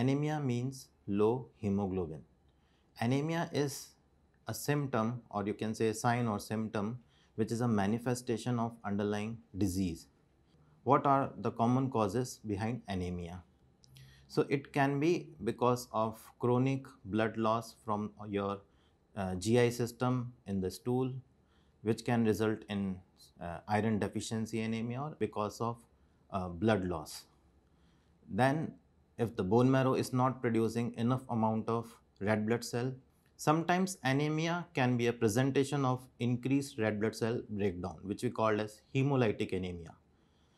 anemia means low hemoglobin. Anemia is a symptom or you can say a sign or symptom which is a manifestation of underlying disease. What are the common causes behind anemia? So it can be because of chronic blood loss from your uh, GI system in the stool which can result in uh, iron deficiency anemia or because of uh, blood loss. Then if the bone marrow is not producing enough amount of red blood cell. Sometimes anemia can be a presentation of increased red blood cell breakdown, which we call as hemolytic anemia.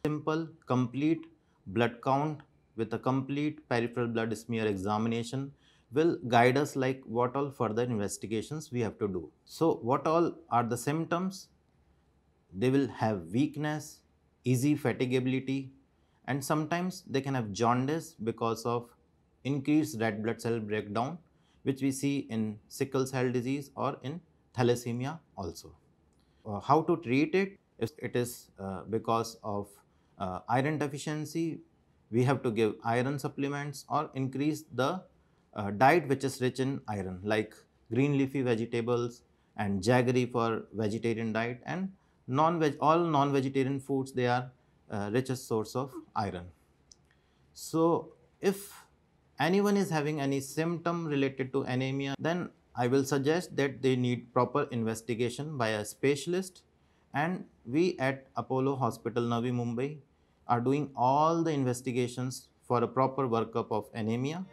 Simple, complete blood count with a complete peripheral blood smear examination will guide us like what all further investigations we have to do. So, what all are the symptoms? They will have weakness, easy fatigability, and sometimes they can have jaundice because of increased red blood cell breakdown which we see in sickle cell disease or in thalassemia also. Uh, how to treat it? If it is uh, because of uh, iron deficiency, we have to give iron supplements or increase the uh, diet which is rich in iron like green leafy vegetables and jaggery for vegetarian diet and non-veg all non-vegetarian foods they are uh, richest source of iron. So, if anyone is having any symptom related to anemia, then I will suggest that they need proper investigation by a specialist and we at Apollo Hospital Navi Mumbai are doing all the investigations for a proper workup of anemia.